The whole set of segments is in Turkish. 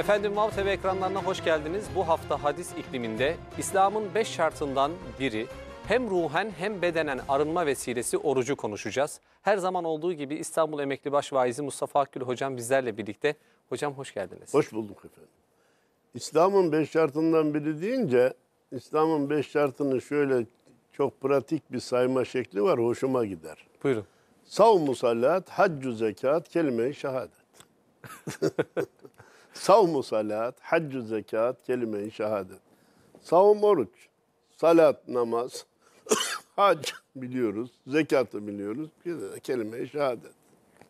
Efendim Mav TV ekranlarına hoş geldiniz. Bu hafta hadis ikliminde İslam'ın beş şartından biri hem ruhen hem bedenen arınma vesilesi orucu konuşacağız. Her zaman olduğu gibi İstanbul Emekli Baş Mustafa Akgül Hocam bizlerle birlikte. Hocam hoş geldiniz. Hoş bulduk efendim. İslam'ın beş şartından biri deyince İslam'ın beş şartını şöyle çok pratik bir sayma şekli var hoşuma gider. Buyurun. Savmu musallat, haccu zekat, kelime-i şehadet. Savmu salat, haccü zekat, kelime-i şehadet. Savun oruç, salat namaz, hac biliyoruz, zekatı biliyoruz, bir de kelime-i şehadet.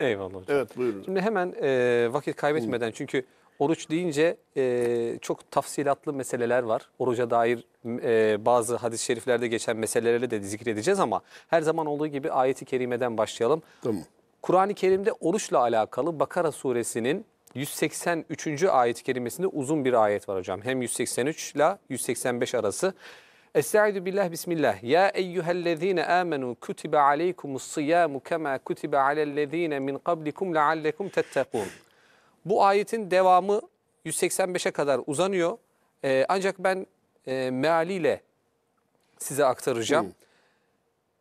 Eyvallah hocam. Evet buyurun. Şimdi hemen e, vakit kaybetmeden çünkü oruç deyince e, çok tafsilatlı meseleler var. Oruca dair e, bazı hadis-i şeriflerde geçen meseleleri de zikredeceğiz ama her zaman olduğu gibi ayeti kerimeden başlayalım. Tamam. Kur'an-ı Kerim'de oruçla alakalı Bakara suresinin 183. ayet kelimesinde uzun bir ayet var hocam. Hem 183 ile 185 arası. Estaizu billah bismillah. Ya eyyühellezine amenu kutibe aleykumus siyamu kema kutibe alellezine min kablikum leallekum tettekun. Bu ayetin devamı 185'e kadar uzanıyor. Ee, ancak ben e, mealiyle size aktaracağım. Hmm.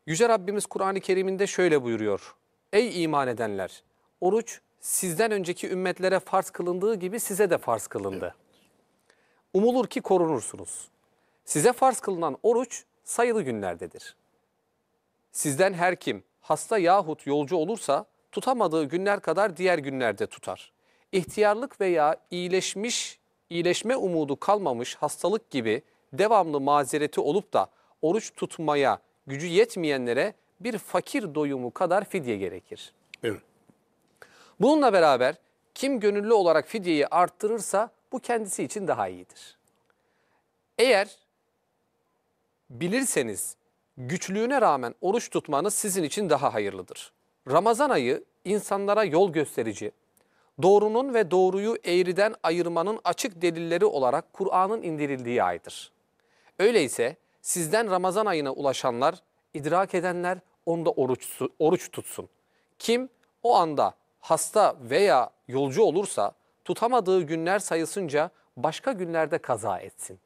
Yüce Rabbimiz Kur'an-ı Kerim'inde şöyle buyuruyor. Ey iman edenler! Oruç sizden önceki ümmetlere farz kılındığı gibi size de farz kılındı. Umulur ki korunursunuz. Size farz kılınan oruç sayılı günlerdedir. Sizden her kim hasta yahut yolcu olursa tutamadığı günler kadar diğer günlerde tutar. İhtiyarlık veya iyileşmiş, iyileşme umudu kalmamış hastalık gibi devamlı mazereti olup da oruç tutmaya gücü yetmeyenlere bir fakir doyumu kadar fidye gerekir. Evet. Bununla beraber kim gönüllü olarak fidyeyi arttırırsa bu kendisi için daha iyidir. Eğer bilirseniz güçlüğüne rağmen oruç tutmanız sizin için daha hayırlıdır. Ramazan ayı insanlara yol gösterici, doğrunun ve doğruyu eğriden ayırmanın açık delilleri olarak Kur'an'ın indirildiği aydır. Öyleyse sizden Ramazan ayına ulaşanlar, idrak edenler onda oruç, oruç tutsun. Kim o anda hasta veya yolcu olursa tutamadığı günler sayısınca başka günlerde kaza etsin.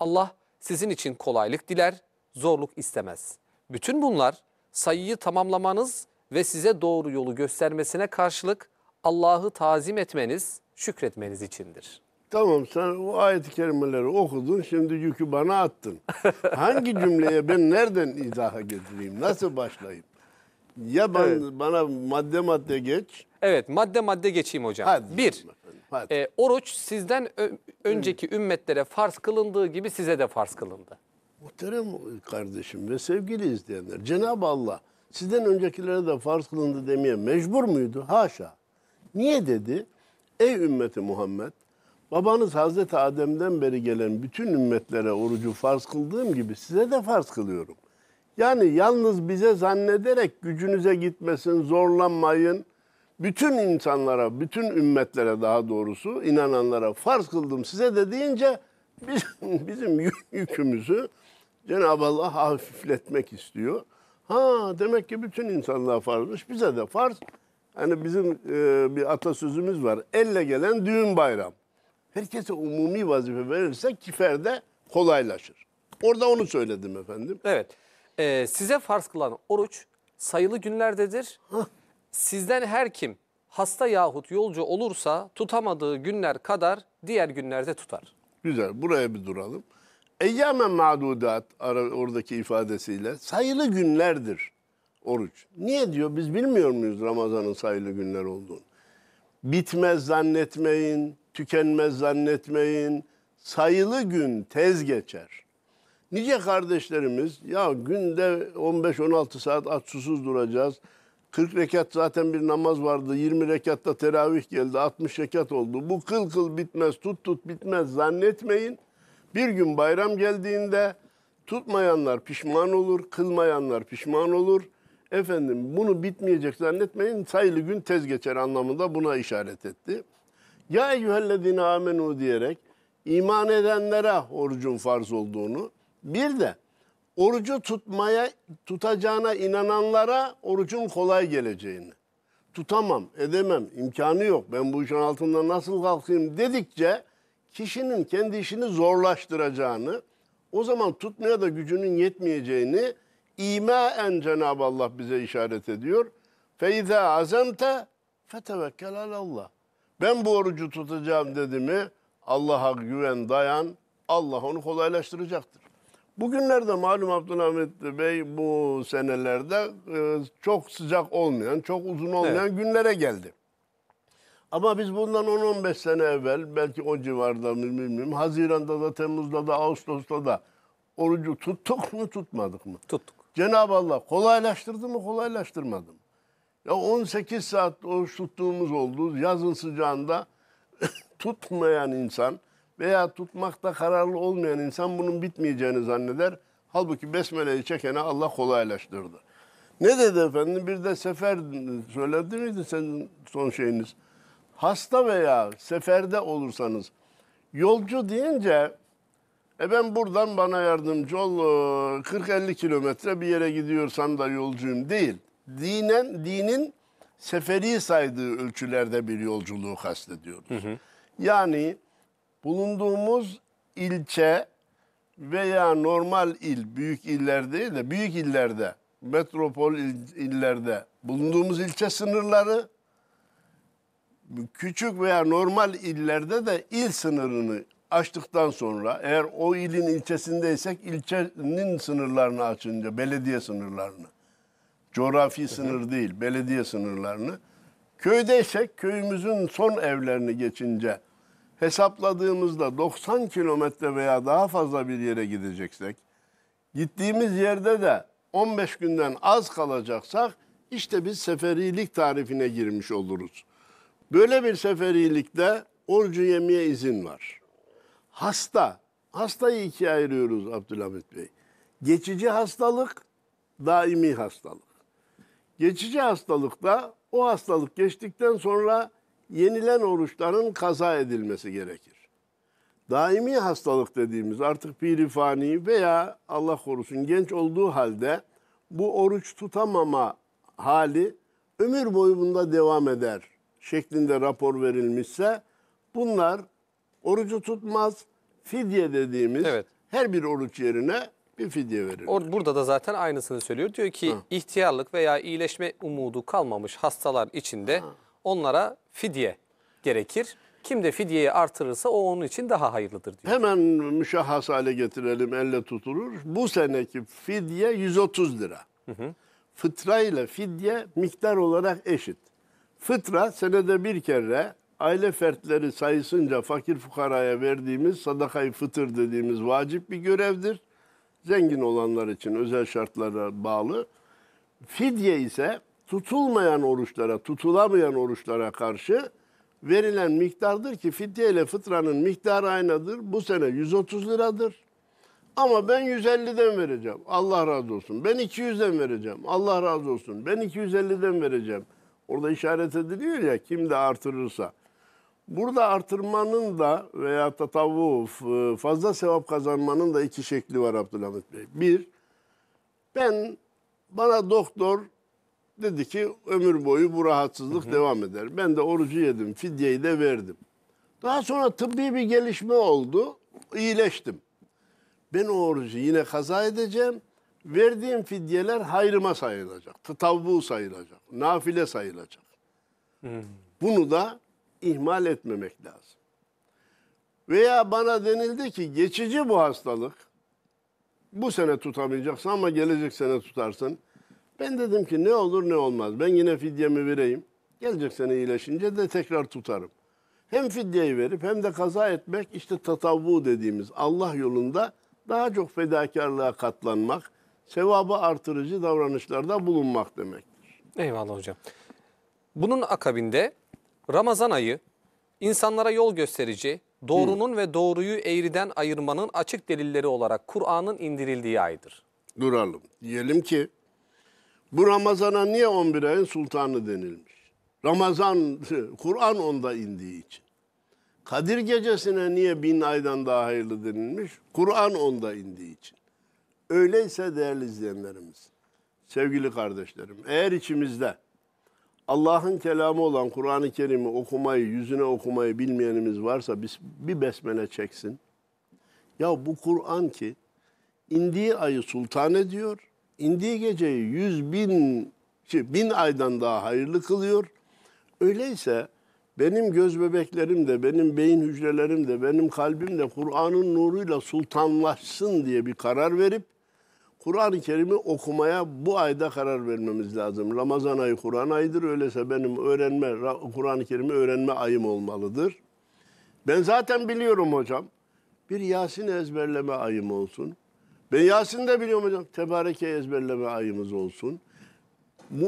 Allah sizin için kolaylık diler, zorluk istemez. Bütün bunlar sayıyı tamamlamanız ve size doğru yolu göstermesine karşılık Allah'ı tazim etmeniz, şükretmeniz içindir. Tamam sen o ayet-i kerimeleri okudun şimdi yükü bana attın. Hangi cümleye ben nereden izaha getireyim? Nasıl başlayayım? Ya ben, evet. bana madde madde geç. Evet madde madde geçeyim hocam. Hadi. Bir, Hadi. E, oruç sizden önceki Hı. ümmetlere farz kılındığı gibi size de farz kılındı. Muhterem kardeşim ve sevgili izleyenler. Cenab-ı Allah sizden öncekilere de farz kılındı demeye mecbur muydu? Haşa. Niye dedi? Ey ümmeti Muhammed, babanız Hazreti Adem'den beri gelen bütün ümmetlere orucu farz kıldığım gibi size de farz kılıyorum.'' Yani yalnız bize zannederek gücünüze gitmesin, zorlanmayın. Bütün insanlara, bütün ümmetlere daha doğrusu inananlara farz kıldım size de deyince bizim, bizim yükümüzü Cenab-ı Allah hafifletmek istiyor. Ha demek ki bütün insanlığa farzmış, bize de farz. Hani bizim e, bir atasözümüz var. Elle gelen düğün bayram. Herkese umumi vazife verirse kiferde kolaylaşır. Orada onu söyledim efendim. Evet e, size farz kılan oruç sayılı günlerdedir. Sizden her kim hasta yahut yolcu olursa tutamadığı günler kadar diğer günlerde tutar. Güzel buraya bir duralım. Eyyamen madudat oradaki ifadesiyle sayılı günlerdir oruç. Niye diyor biz bilmiyor muyuz Ramazan'ın sayılı günler olduğunu? Bitmez zannetmeyin, tükenmez zannetmeyin. Sayılı gün tez geçer. Nice kardeşlerimiz ya günde 15-16 saat aç susuz duracağız. 40 rekat zaten bir namaz vardı. 20 rekatta teravih geldi. 60 rekat oldu. Bu kıl kıl bitmez, tut tut bitmez zannetmeyin. Bir gün bayram geldiğinde tutmayanlar pişman olur, kılmayanlar pişman olur. Efendim bunu bitmeyecek zannetmeyin. Sayılı gün tez geçer anlamında buna işaret etti. Ya eyyühellezine amenu diyerek iman edenlere orucun farz olduğunu, bir de orucu tutmaya tutacağına inananlara orucun kolay geleceğini. Tutamam, edemem, imkanı yok. Ben bu işin altında nasıl kalkayım dedikçe kişinin kendi işini zorlaştıracağını, o zaman tutmaya da gücünün yetmeyeceğini imaen Cenab-ı Allah bize işaret ediyor. Feyza azemte fetevekkel Allah. Ben bu orucu tutacağım dedi mi Allah'a güven dayan Allah onu kolaylaştıracaktır. Bugünlerde malum Abdülhamit Bey bu senelerde e, çok sıcak olmayan, çok uzun olmayan evet. günlere geldi. Ama biz bundan 10-15 sene evvel belki o civarda bilmiyorum Haziran'da da Temmuz'da da Ağustos'ta da orucu tuttuk mu tutmadık mı? Tuttuk. Cenab-ı Allah kolaylaştırdı mı kolaylaştırmadı mı? Ya 18 saat oruç tuttuğumuz oldu. Yazın sıcağında tutmayan insan veya tutmakta kararlı olmayan insan bunun bitmeyeceğini zanneder. Halbuki besmeleyi çekene Allah kolaylaştırdı. Ne dedi efendim? Bir de sefer söyledi miydi senin son şeyiniz? Hasta veya seferde olursanız yolcu deyince e ben buradan bana yardımcı ol 40-50 ıı, kilometre bir yere gidiyorsam da yolcuyum değil. Dinen, dinin seferi saydığı ölçülerde bir yolculuğu kastediyoruz. Hı hı. Yani bulunduğumuz ilçe veya normal il, büyük iller değil de büyük illerde, metropol illerde bulunduğumuz ilçe sınırları küçük veya normal illerde de il sınırını açtıktan sonra eğer o ilin ilçesindeysek ilçenin sınırlarını açınca belediye sınırlarını coğrafi sınır değil belediye sınırlarını köydeysek köyümüzün son evlerini geçince hesapladığımızda 90 kilometre veya daha fazla bir yere gideceksek, gittiğimiz yerde de 15 günden az kalacaksak işte biz seferilik tarifine girmiş oluruz. Böyle bir seferilikte orucu yemeye izin var. Hasta, hastayı ikiye ayırıyoruz Abdülhamit Bey. Geçici hastalık, daimi hastalık. Geçici hastalıkta o hastalık geçtikten sonra yenilen oruçların kaza edilmesi gerekir. Daimi hastalık dediğimiz artık pirifani veya Allah korusun genç olduğu halde bu oruç tutamama hali ömür boyu bunda devam eder şeklinde rapor verilmişse bunlar orucu tutmaz fidye dediğimiz evet. her bir oruç yerine bir fidye verir. Or burada da zaten aynısını söylüyor. Diyor ki ha. ihtiyarlık veya iyileşme umudu kalmamış hastalar içinde ha onlara fidye gerekir. Kim de fidyeyi artırırsa o onun için daha hayırlıdır diyor. Hemen müşahhas hale getirelim elle tutulur. Bu seneki fidye 130 lira. Hı hı. Fıtra ile fidye miktar olarak eşit. Fıtra senede bir kere aile fertleri sayısınca fakir fukaraya verdiğimiz sadakayı fıtır dediğimiz vacip bir görevdir. Zengin olanlar için özel şartlara bağlı. Fidye ise tutulmayan oruçlara, tutulamayan oruçlara karşı verilen miktardır ki fidye ile fıtranın miktarı aynadır. Bu sene 130 liradır. Ama ben 150'den vereceğim. Allah razı olsun. Ben 200'den vereceğim. Allah razı olsun. Ben 250'den vereceğim. Orada işaret ediliyor ya kim de artırırsa. Burada artırmanın da veya tatavvuf e, fazla sevap kazanmanın da iki şekli var Abdülhamit Bey. Bir, ben bana doktor Dedi ki ömür boyu bu rahatsızlık hı hı. devam eder. Ben de orucu yedim, fidyeyi de verdim. Daha sonra tıbbi bir gelişme oldu, iyileştim. Ben o orucu yine kaza edeceğim. Verdiğim fidyeler hayrıma sayılacak, tavbu sayılacak, nafile sayılacak. Hı. Bunu da ihmal etmemek lazım. Veya bana denildi ki geçici bu hastalık. Bu sene tutamayacaksın ama gelecek sene tutarsın ben dedim ki ne olur ne olmaz. Ben yine fidyemi vereyim. Gelecek sene iyileşince de tekrar tutarım. Hem fidyeyi verip hem de kaza etmek işte tatavvu dediğimiz Allah yolunda daha çok fedakarlığa katlanmak, sevabı artırıcı davranışlarda bulunmak demektir. Eyvallah hocam. Bunun akabinde Ramazan ayı insanlara yol gösterici, doğrunun Hı. ve doğruyu eğriden ayırmanın açık delilleri olarak Kur'an'ın indirildiği aydır. Duralım. Diyelim ki bu Ramazan'a niye 11 ayın sultanı denilmiş? Ramazan, Kur'an onda indiği için. Kadir gecesine niye bin aydan daha hayırlı denilmiş? Kur'an onda indiği için. Öyleyse değerli izleyenlerimiz, sevgili kardeşlerim, eğer içimizde Allah'ın kelamı olan Kur'an-ı Kerim'i okumayı, yüzüne okumayı bilmeyenimiz varsa biz bir besmele çeksin. Ya bu Kur'an ki indiği ayı sultan ediyor, indiği geceyi yüz bin, bin aydan daha hayırlı kılıyor. Öyleyse benim göz bebeklerim de, benim beyin hücrelerim de, benim kalbim de Kur'an'ın nuruyla sultanlaşsın diye bir karar verip Kur'an-ı Kerim'i okumaya bu ayda karar vermemiz lazım. Ramazan ayı Kur'an ayıdır. Öyleyse benim öğrenme, Kur'an-ı Kerim'i öğrenme ayım olmalıdır. Ben zaten biliyorum hocam. Bir Yasin ezberleme ayım olsun. Ben Yasin de biliyorum hocam. Tebareke ezberleme ayımız olsun.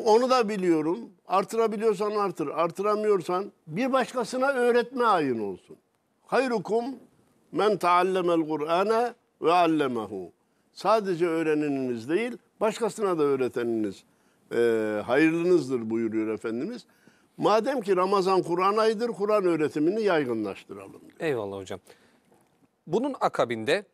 Onu da biliyorum. Artırabiliyorsan artır. Artıramıyorsan bir başkasına öğretme ayın olsun. Hayrukum men taallemel Kur'ane ve allemehu. Sadece öğreneniniz değil, başkasına da öğreteniniz e, hayırlınızdır buyuruyor Efendimiz. Madem ki Ramazan Kur'an ayıdır, Kur'an öğretimini yaygınlaştıralım. Diyor. Eyvallah hocam. Bunun akabinde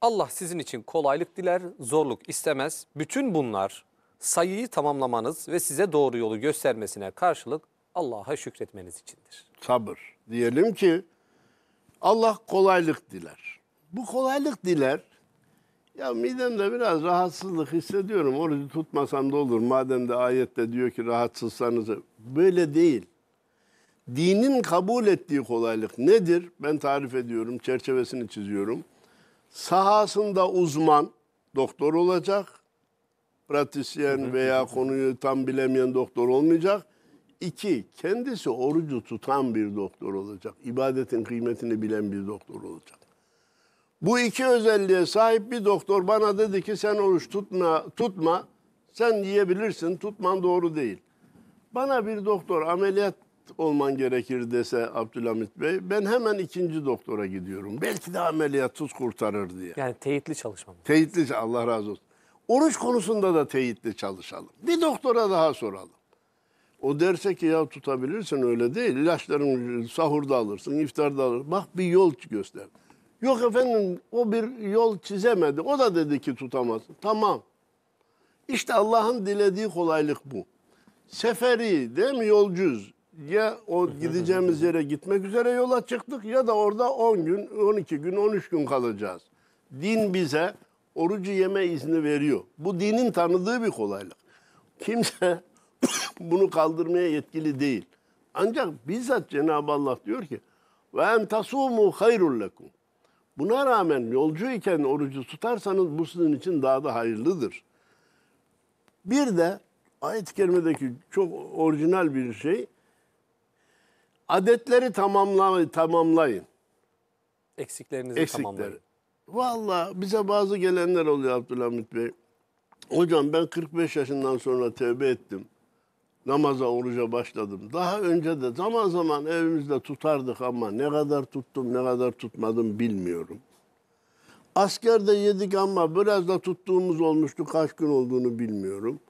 Allah sizin için kolaylık diler, zorluk istemez. Bütün bunlar sayıyı tamamlamanız ve size doğru yolu göstermesine karşılık Allah'a şükretmeniz içindir. Sabır. Diyelim ki Allah kolaylık diler. Bu kolaylık diler. Ya midemde biraz rahatsızlık hissediyorum. Orucu tutmasam da olur. Madem de ayette diyor ki rahatsızsanız. Böyle değil. Dinin kabul ettiği kolaylık nedir? Ben tarif ediyorum, çerçevesini çiziyorum sahasında uzman doktor olacak. Pratisyen veya konuyu tam bilemeyen doktor olmayacak. İki, kendisi orucu tutan bir doktor olacak. İbadetin kıymetini bilen bir doktor olacak. Bu iki özelliğe sahip bir doktor bana dedi ki sen oruç tutma, tutma. Sen yiyebilirsin, tutman doğru değil. Bana bir doktor ameliyat olman gerekir dese Abdülhamit Bey ben hemen ikinci doktora gidiyorum. Belki de ameliyatsız kurtarır diye. Yani teyitli çalışmam. Teyitli Allah razı olsun. Oruç konusunda da teyitli çalışalım. Bir doktora daha soralım. O derse ki ya tutabilirsin öyle değil. İlaçlarını sahurda alırsın, iftarda alırsın. Bak bir yol göster. Yok efendim o bir yol çizemedi. O da dedi ki tutamazsın. Tamam. İşte Allah'ın dilediği kolaylık bu. Seferi değil mi yolcuyuz ya o gideceğimiz yere gitmek üzere yola çıktık ya da orada 10 gün, 12 gün, 13 gün kalacağız. Din bize orucu yeme izni veriyor. Bu dinin tanıdığı bir kolaylık. Kimse bunu kaldırmaya yetkili değil. Ancak bizzat Cenab-ı Allah diyor ki ve en tasumu hayrul lekum. Buna rağmen yolcu iken orucu tutarsanız bu sizin için daha da hayırlıdır. Bir de ayet-i kerimedeki çok orijinal bir şey adetleri tamamla, tamamlayın. Eksiklerinizi Eksikler. tamamlayın. Valla bize bazı gelenler oluyor Abdülhamit Bey. Hocam ben 45 yaşından sonra tevbe ettim. Namaza, oruca başladım. Daha önce de zaman zaman evimizde tutardık ama ne kadar tuttum, ne kadar tutmadım bilmiyorum. Askerde yedik ama biraz da tuttuğumuz olmuştu. Kaç gün olduğunu bilmiyorum.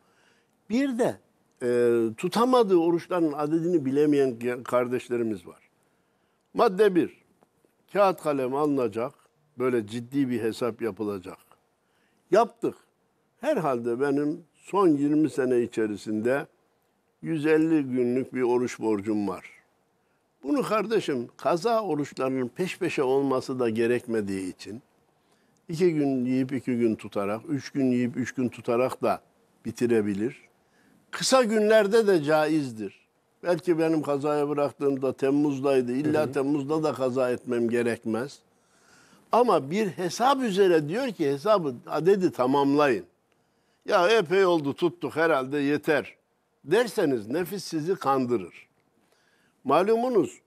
Bir de e, tutamadığı oruçların adedini bilemeyen kardeşlerimiz var. Madde 1. Kağıt kalem alınacak. Böyle ciddi bir hesap yapılacak. Yaptık. Herhalde benim son 20 sene içerisinde 150 günlük bir oruç borcum var. Bunu kardeşim kaza oruçlarının peş peşe olması da gerekmediği için iki gün yiyip iki gün tutarak, üç gün yiyip üç gün tutarak da bitirebilir kısa günlerde de caizdir. Belki benim kazaya bıraktığımda Temmuz'daydı. İlla hı hı. Temmuz'da da kaza etmem gerekmez. Ama bir hesap üzere diyor ki hesabı adedi tamamlayın. Ya epey oldu tuttuk herhalde yeter derseniz nefis sizi kandırır. Malumunuz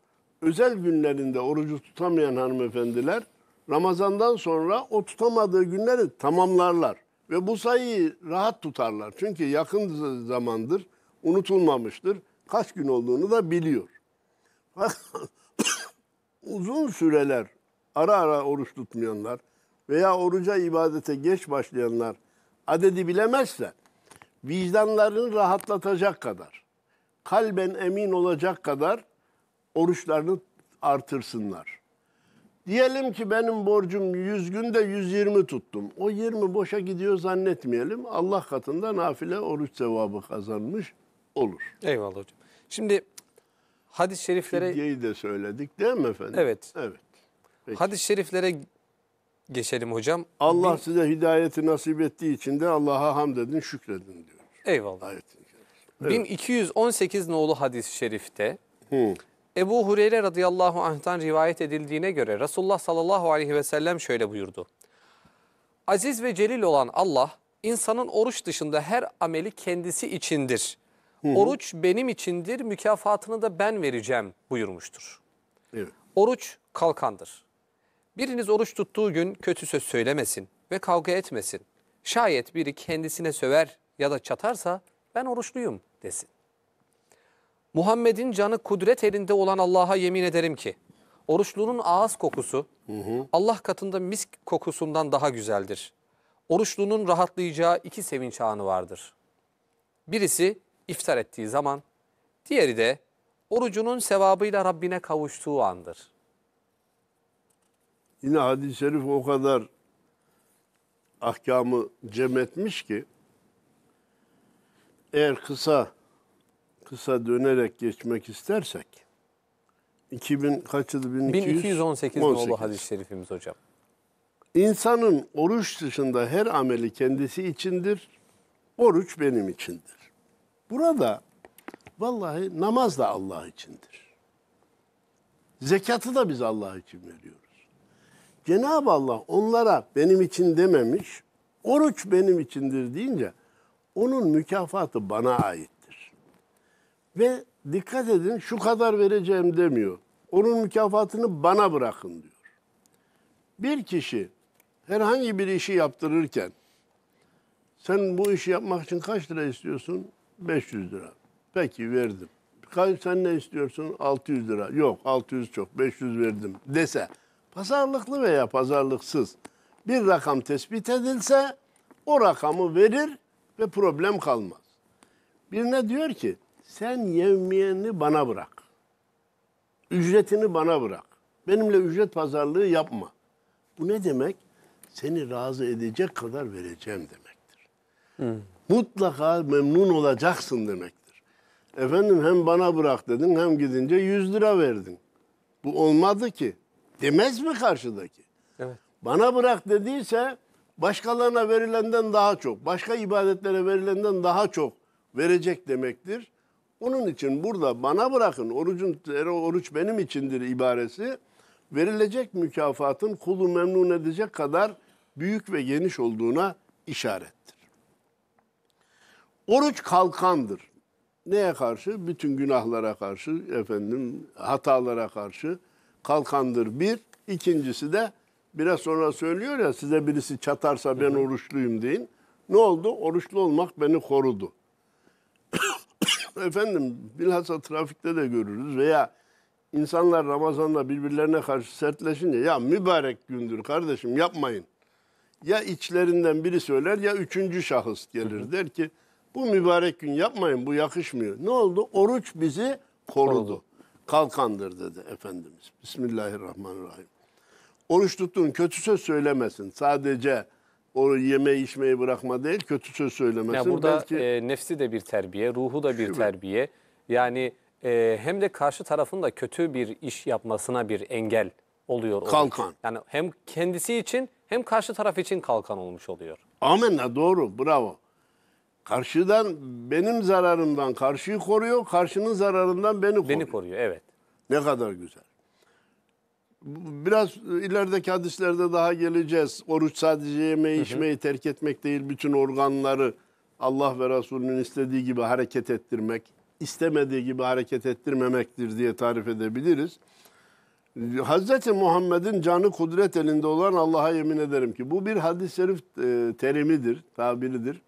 özel günlerinde orucu tutamayan hanımefendiler Ramazan'dan sonra o tutamadığı günleri tamamlarlar. Ve bu sayıyı rahat tutarlar. Çünkü yakın zamandır unutulmamıştır. Kaç gün olduğunu da biliyor. Uzun süreler ara ara oruç tutmayanlar veya oruca ibadete geç başlayanlar adedi bilemezse vicdanlarını rahatlatacak kadar, kalben emin olacak kadar oruçlarını artırsınlar. Diyelim ki benim borcum 100 günde 120 tuttum. O 20 boşa gidiyor zannetmeyelim. Allah katında nafile oruç sevabı kazanmış olur. Eyvallah hocam. Şimdi hadis-i şeriflere... Fidyeyi de söyledik değil mi efendim? Evet. Evet. Hadis-i şeriflere geçelim hocam. Allah Bin... size hidayeti nasip ettiği için de Allah'a hamd edin, şükredin diyor. Eyvallah. Ayet. Evet. 1218 nolu hadis-i şerifte Hı. Ebu Hureyre radıyallahu anh'tan rivayet edildiğine göre Resulullah sallallahu aleyhi ve sellem şöyle buyurdu. Aziz ve celil olan Allah insanın oruç dışında her ameli kendisi içindir. Hı hı. Oruç benim içindir, mükafatını da ben vereceğim buyurmuştur. Evet. Oruç kalkandır. Biriniz oruç tuttuğu gün kötü söz söylemesin ve kavga etmesin. Şayet biri kendisine söver ya da çatarsa ben oruçluyum desin. Muhammed'in canı kudret elinde olan Allah'a yemin ederim ki oruçlunun ağız kokusu hı hı. Allah katında misk kokusundan daha güzeldir. Oruçlunun rahatlayacağı iki sevinç anı vardır. Birisi iftar ettiği zaman, diğeri de orucunun sevabıyla Rabbine kavuştuğu andır. Yine hadis-i şerif o kadar ahkamı cem etmiş ki eğer kısa kısa dönerek geçmek istersek 2000 kaçıydı 1200, 1218 oldu hadis-i şerifimiz hocam. İnsanın oruç dışında her ameli kendisi içindir. Oruç benim içindir. Burada vallahi namaz da Allah içindir. Zekatı da biz Allah için veriyoruz. Cenab-ı Allah onlara benim için dememiş, oruç benim içindir deyince onun mükafatı bana ait. Ve dikkat edin şu kadar vereceğim demiyor. Onun mükafatını bana bırakın diyor. Bir kişi herhangi bir işi yaptırırken sen bu işi yapmak için kaç lira istiyorsun? 500 lira. Peki verdim. Kaç sen ne istiyorsun? 600 lira. Yok 600 çok 500 verdim dese pazarlıklı veya pazarlıksız bir rakam tespit edilse o rakamı verir ve problem kalmaz. Birine diyor ki sen yevmiyeni bana bırak. Ücretini bana bırak. Benimle ücret pazarlığı yapma. Bu ne demek? Seni razı edecek kadar vereceğim demektir. Hmm. Mutlaka memnun olacaksın demektir. Efendim hem bana bırak dedin hem gidince 100 lira verdin. Bu olmadı ki. Demez mi karşıdaki? Evet. Bana bırak dediyse başkalarına verilenden daha çok, başka ibadetlere verilenden daha çok verecek demektir. Onun için burada bana bırakın orucun er, oruç benim içindir ibaresi verilecek mükafatın kulu memnun edecek kadar büyük ve geniş olduğuna işarettir. Oruç kalkandır. Neye karşı? Bütün günahlara karşı, efendim hatalara karşı kalkandır bir. İkincisi de biraz sonra söylüyor ya size birisi çatarsa ben oruçluyum deyin. Ne oldu? Oruçlu olmak beni korudu efendim bilhassa trafikte de görürüz veya insanlar Ramazan'da birbirlerine karşı sertleşince ya mübarek gündür kardeşim yapmayın. Ya içlerinden biri söyler ya üçüncü şahıs gelir der ki bu mübarek gün yapmayın bu yakışmıyor. Ne oldu? Oruç bizi korudu. Kalkandır dedi Efendimiz. Bismillahirrahmanirrahim. Oruç tuttuğun kötü söz söylemesin. Sadece o yeme içmeyi bırakma değil, kötü söz söylemesin. Yani burada Belki... e, nefsi de bir terbiye, ruhu da bir Şüphe. terbiye. Yani e, hem de karşı tarafın da kötü bir iş yapmasına bir engel oluyor. Kalkan. Olmuş. Yani hem kendisi için hem karşı taraf için kalkan olmuş oluyor. Amenna doğru, bravo. Karşıdan benim zararımdan karşıyı koruyor, karşının zararından beni koruyor. Beni koruyor, evet. Ne kadar güzel. Biraz ilerideki hadislerde daha geleceğiz. Oruç sadece yemeği içmeyi terk etmek değil, bütün organları Allah ve Resulünün istediği gibi hareket ettirmek, istemediği gibi hareket ettirmemektir diye tarif edebiliriz. Hz. Muhammed'in canı kudret elinde olan Allah'a yemin ederim ki bu bir hadis-i şerif e, terimidir, tabiridir.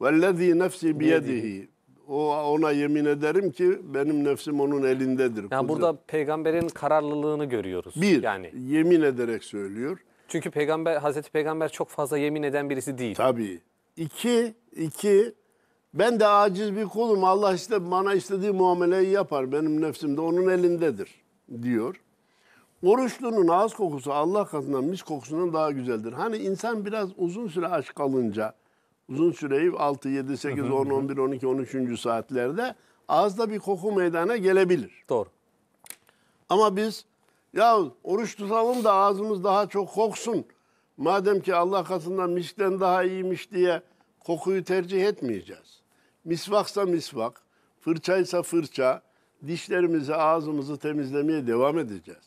وَالَّذ۪ي نَفْسِ بِيَدِهِ o ona yemin ederim ki benim nefsim onun elindedir. Yani kudret. burada peygamberin kararlılığını görüyoruz. Bir, yani. yemin ederek söylüyor. Çünkü peygamber Hazreti Peygamber çok fazla yemin eden birisi değil. Tabii. İki, iki, ben de aciz bir kulum. Allah işte bana istediği muameleyi yapar. Benim nefsim de onun elindedir diyor. Oruçlunun ağız kokusu Allah katından mis kokusundan daha güzeldir. Hani insan biraz uzun süre aç kalınca, uzun süreyi 6, 7, 8, 10, 11, 12, 13. saatlerde ağızda bir koku meydana gelebilir. Doğru. Ama biz ya oruç tutalım da ağzımız daha çok koksun. Madem ki Allah katında miskten daha iyiymiş diye kokuyu tercih etmeyeceğiz. Misvaksa misvak, fırçaysa fırça, dişlerimizi, ağzımızı temizlemeye devam edeceğiz.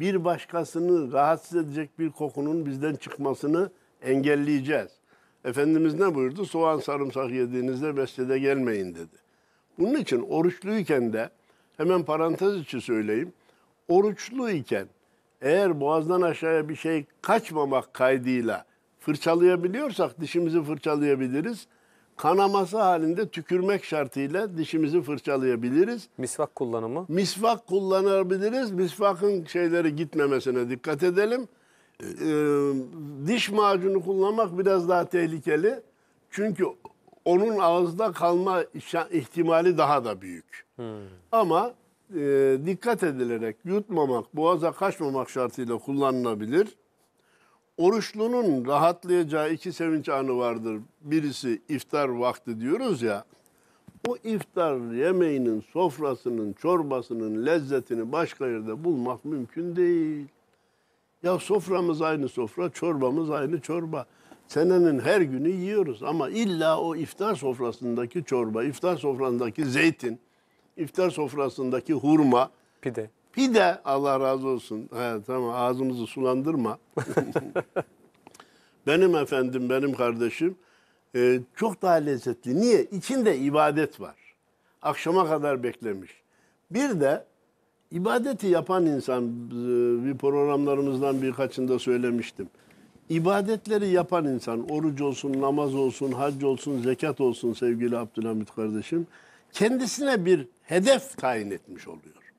Bir başkasını rahatsız edecek bir kokunun bizden çıkmasını engelleyeceğiz. Efendimiz ne buyurdu? Soğan sarımsak yediğinizde mescide gelmeyin dedi. Bunun için oruçluyken de hemen parantez içi söyleyeyim. Oruçluyken eğer boğazdan aşağıya bir şey kaçmamak kaydıyla fırçalayabiliyorsak dişimizi fırçalayabiliriz. Kanaması halinde tükürmek şartıyla dişimizi fırçalayabiliriz. Misvak kullanımı? Misvak kullanabiliriz. Misvakın şeyleri gitmemesine dikkat edelim. E, diş macunu kullanmak biraz daha tehlikeli. Çünkü onun ağızda kalma ihtimali daha da büyük. Hmm. Ama e, dikkat edilerek yutmamak, boğaza kaçmamak şartıyla kullanılabilir. Oruçlunun rahatlayacağı iki sevinç anı vardır. Birisi iftar vakti diyoruz ya. O iftar yemeğinin, sofrasının, çorbasının lezzetini başka yerde bulmak mümkün değil. Ya soframız aynı sofra, çorbamız aynı çorba. Senenin her günü yiyoruz ama illa o iftar sofrasındaki çorba, iftar sofrasındaki zeytin, iftar sofrasındaki hurma, pide. Pide Allah razı olsun. He, tamam ağzımızı sulandırma. benim efendim, benim kardeşim e, çok daha lezzetli. Niye? İçinde ibadet var. Akşama kadar beklemiş. Bir de İbadeti yapan insan e, bir programlarımızdan birkaçında söylemiştim. İbadetleri yapan insan, oruç olsun, namaz olsun, hac olsun, zekat olsun sevgili Abdülhamit kardeşim, kendisine bir hedef tayin etmiş oluyor.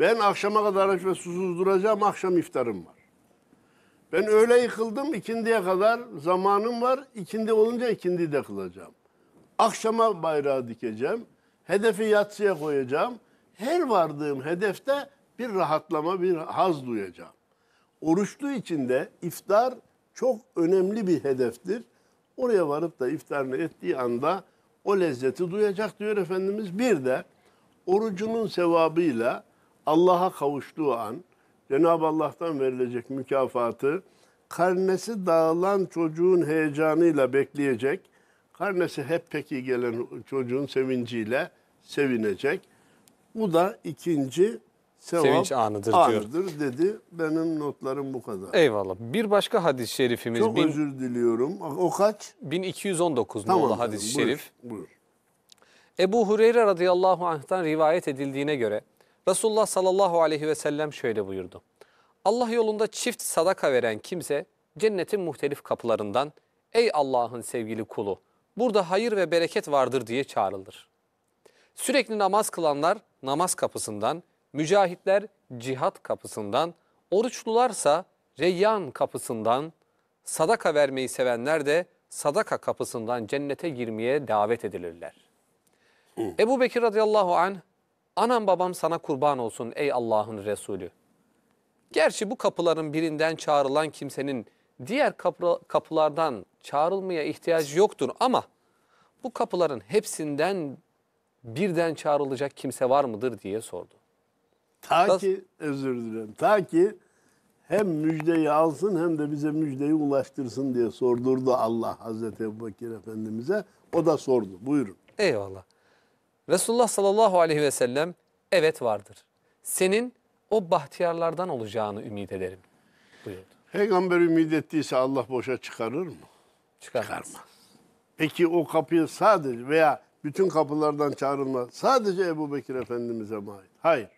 Ben akşama kadar aç ve susuz duracağım, akşam iftarım var. Ben öğle yıkıldım, ikindiye kadar zamanım var, ikindi olunca ikindi de kılacağım. Akşama bayrağı dikeceğim, hedefi yatsıya koyacağım, her vardığım hedefte bir rahatlama, bir haz duyacağım. Oruçlu için de iftar çok önemli bir hedeftir. Oraya varıp da iftarını ettiği anda o lezzeti duyacak diyor Efendimiz. Bir de orucunun sevabıyla Allah'a kavuştuğu an Cenab-ı Allah'tan verilecek mükafatı karnesi dağılan çocuğun heyecanıyla bekleyecek. Karnesi hep peki gelen çocuğun sevinciyle sevinecek. Bu da ikinci sevap Sevinç anıdır, anıdır diyor. dedi. Benim notlarım bu kadar. Eyvallah. Bir başka hadis-i şerifimiz. Çok bin, özür diliyorum. O kaç? 1219 tamam, nolu hadis-i şerif. Buyur. Ebu Hureyre radıyallahu anh'tan rivayet edildiğine göre Resulullah sallallahu aleyhi ve sellem şöyle buyurdu. Allah yolunda çift sadaka veren kimse cennetin muhtelif kapılarından ey Allah'ın sevgili kulu burada hayır ve bereket vardır diye çağrılır. Sürekli namaz kılanlar namaz kapısından, mücahitler cihat kapısından, oruçlularsa reyyan kapısından, sadaka vermeyi sevenler de sadaka kapısından cennete girmeye davet edilirler. Hı. Ebu Bekir radıyallahu anh, anam babam sana kurban olsun ey Allah'ın Resulü. Gerçi bu kapıların birinden çağrılan kimsenin diğer kapı, kapılardan çağrılmaya ihtiyacı yoktur ama bu kapıların hepsinden birden çağrılacak kimse var mıdır diye sordu. Ta ki özür dilerim. Ta ki hem müjdeyi alsın hem de bize müjdeyi ulaştırsın diye sordurdu Allah Hazreti Ebubekir Efendimiz'e. O da sordu. Buyurun. Eyvallah. Resulullah sallallahu aleyhi ve sellem evet vardır. Senin o bahtiyarlardan olacağını ümit ederim buyurdu. Peygamber ümit ettiyse Allah boşa çıkarır mı? Çıkarmaz. Çıkarmaz. Peki o kapıyı sadece veya bütün kapılardan çağrılma sadece Ebu Bekir Efendimiz'e mi Hayır.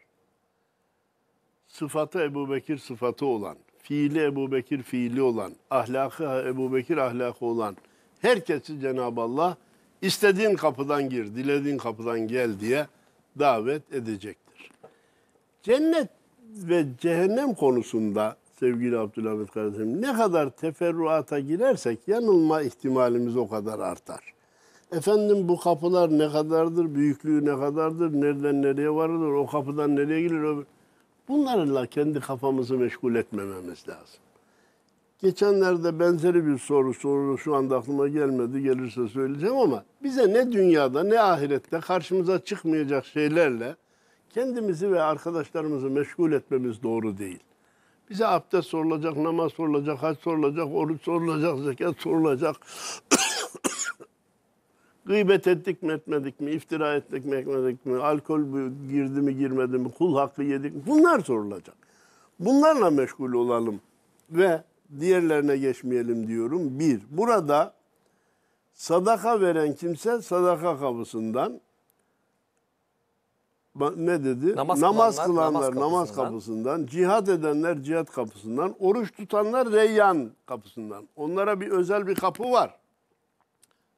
Sıfatı Ebu Bekir sıfatı olan, fiili Ebu Bekir fiili olan, ahlakı Ebu Bekir ahlakı olan herkesi Cenab-ı Allah istediğin kapıdan gir, dilediğin kapıdan gel diye davet edecektir. Cennet ve cehennem konusunda sevgili Abdülhamit kardeşim ne kadar teferruata girersek yanılma ihtimalimiz o kadar artar. Efendim bu kapılar ne kadardır, büyüklüğü ne kadardır, nereden nereye varılır, o kapıdan nereye gidilir? Bunlarla kendi kafamızı meşgul etmememiz lazım. Geçenlerde benzeri bir soru soruldu. Şu anda aklıma gelmedi. Gelirse söyleyeceğim ama bize ne dünyada ne ahirette karşımıza çıkmayacak şeylerle kendimizi ve arkadaşlarımızı meşgul etmemiz doğru değil. Bize abdest sorulacak, namaz sorulacak, hac sorulacak, oruç sorulacak, zekat sorulacak, Gıybet ettik mi etmedik mi, iftira ettik mi etmedik mi, alkol girdi mi girmedi mi, kul hakkı yedik mi bunlar sorulacak. Bunlarla meşgul olalım ve diğerlerine geçmeyelim diyorum. Bir, burada sadaka veren kimse sadaka kapısından ne dedi? Namaz, namaz kılanlar, kılanlar namaz, namaz kapısından. kapısından, cihat edenler cihat kapısından, oruç tutanlar reyyan kapısından. Onlara bir özel bir kapı var.